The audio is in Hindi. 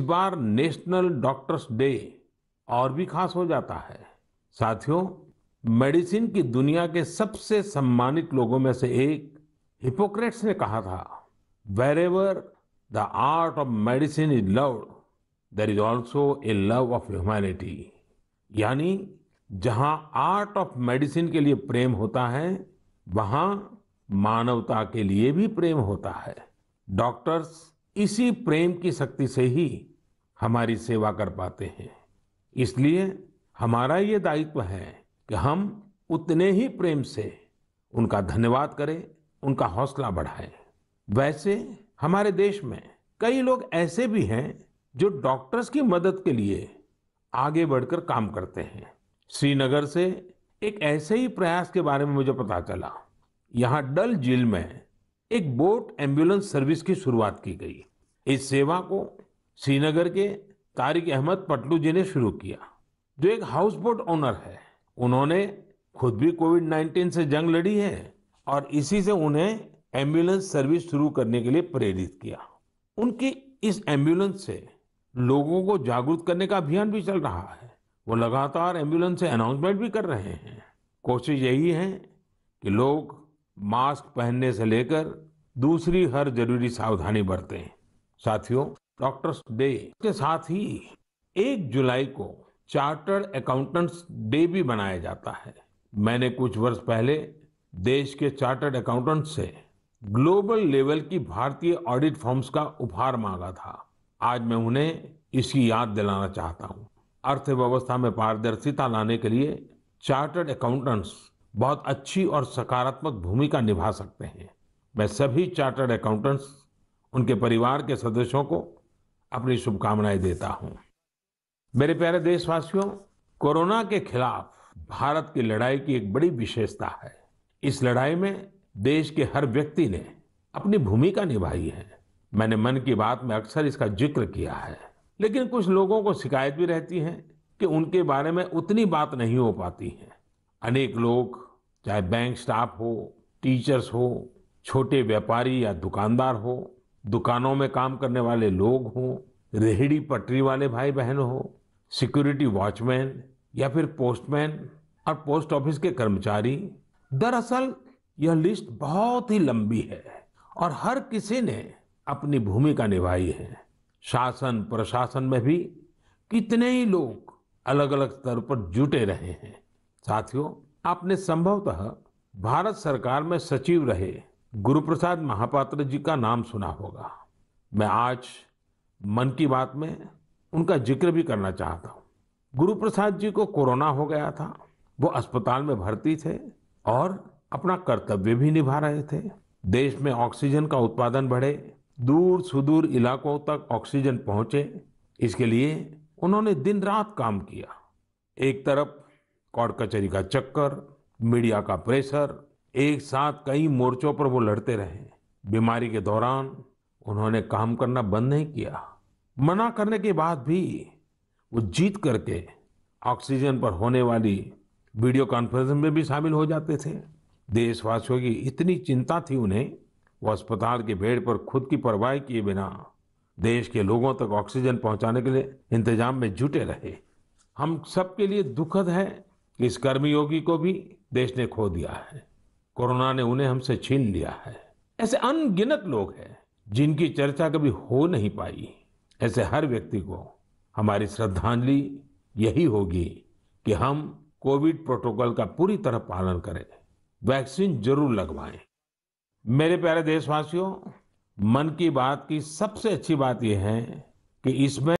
इस बार नेशनल डॉक्टर्स डे और भी खास हो जाता है साथियों मेडिसिन की दुनिया के सबसे सम्मानित लोगों में से एक हिपोक्रेट्स ने कहा था wherever the art of medicine is love there is also a love of humanity यानी जहां आर्ट ऑफ मेडिसिन के लिए प्रेम होता है वहां मानवता के लिए भी प्रेम होता है डॉक्टर्स इसी प्रेम की शक्ति से ही हमारी सेवा कर पाते हैं इसलिए हमारा ये दायित्व है कि हम उतने ही प्रेम से उनका धन्यवाद करें उनका हौसला बढ़ाएं वैसे हमारे देश में कई लोग ऐसे भी हैं जो डॉक्टर्स की मदद के लिए आगे बढ़कर काम करते हैं श्रीनगर से एक ऐसे ही प्रयास के बारे में मुझे पता चला यहाँ डल झील में एक बोट एम्बुलेंस सर्विस की शुरुआत की गई इस सेवा को श्रीनगर के तारिक अहमद पटलू जी ने शुरू किया जो एक हाउस बोट ओनर है उन्होंने खुद भी कोविड 19 से जंग लड़ी है और इसी से उन्हें एम्बुलेंस सर्विस शुरू करने के लिए प्रेरित किया उनकी इस एम्बुलेंस से लोगों को जागरूक करने का अभियान भी चल रहा है वो लगातार एम्बुलेंस से अनाउंसमेंट भी कर रहे हैं कोशिश यही है कि लोग मास्क पहनने से लेकर दूसरी हर जरूरी सावधानी बरते साथियों डॉक्टर्स डे के साथ ही एक जुलाई को चार्टर्ड अकाउंटेंट्स डे भी बनाया जाता है मैंने कुछ वर्ष पहले देश के चार्टर्ड अकाउंटेंट से ग्लोबल लेवल की भारतीय ऑडिट फॉर्म्स का उपहार मांगा था आज मैं उन्हें इसकी याद दिलाना चाहता हूँ अर्थव्यवस्था में पारदर्शिता लाने के लिए चार्टर्ड अकाउंटेंट्स बहुत अच्छी और सकारात्मक भूमिका निभा सकते हैं मैं सभी चार्टर्ड अकाउंटेंट्स उनके परिवार के सदस्यों को अपनी शुभकामनाएं देता हूं मेरे प्यारे देशवासियों कोरोना के खिलाफ भारत की लड़ाई की एक बड़ी विशेषता है इस लड़ाई में देश के हर व्यक्ति ने अपनी भूमिका निभाई है मैंने मन की बात में अक्सर इसका जिक्र किया है लेकिन कुछ लोगों को शिकायत भी रहती है कि उनके बारे में उतनी बात नहीं हो पाती है अनेक लोग चाहे बैंक स्टाफ हो टीचर्स हो छोटे व्यापारी या दुकानदार हो दुकानों में काम करने वाले लोग हों रेहड़ी पटरी वाले भाई बहन हो सिक्योरिटी वॉचमैन या फिर पोस्टमैन और पोस्ट ऑफिस के कर्मचारी दरअसल यह लिस्ट बहुत ही लंबी है और हर किसी ने अपनी भूमिका निभाई है शासन प्रशासन में भी कितने ही लोग अलग अलग स्तर पर जुटे रहे हैं साथियों आपने संभवतः भारत सरकार में सचिव रहे गुरुप्रसाद महापात्र जी का नाम सुना होगा मैं आज मन की बात में उनका जिक्र भी करना चाहता हूँ गुरुप्रसाद जी को कोरोना हो गया था वो अस्पताल में भर्ती थे और अपना कर्तव्य भी निभा रहे थे देश में ऑक्सीजन का उत्पादन बढ़े दूर सुदूर इलाकों तक ऑक्सीजन पहुंचे इसके लिए उन्होंने दिन रात काम किया एक तरफ कोर्ट कचहरी का चक्कर मीडिया का प्रेशर एक साथ कई मोर्चों पर वो लड़ते रहे बीमारी के दौरान उन्होंने काम करना बंद नहीं किया मना करने के बाद भी वो जीत करके ऑक्सीजन पर होने वाली वीडियो कॉन्फ्रेंस में भी शामिल हो जाते थे देशवासियों की इतनी चिंता थी उन्हें वो अस्पताल के बेड पर खुद की परवाह किए बिना देश के लोगों तक ऑक्सीजन पहुंचाने के लिए इंतजाम में जुटे रहे हम सबके लिए दुखद है कि इस कर्मयोगी को भी देश ने खो दिया है कोरोना ने उन्हें हमसे छीन लिया है ऐसे अनगिनत लोग हैं जिनकी चर्चा कभी हो नहीं पाई ऐसे हर व्यक्ति को हमारी श्रद्धांजलि यही होगी कि हम कोविड प्रोटोकॉल का पूरी तरह पालन करें वैक्सीन जरूर लगवाएं मेरे प्यारे देशवासियों मन की बात की सबसे अच्छी बात यह है कि इसमें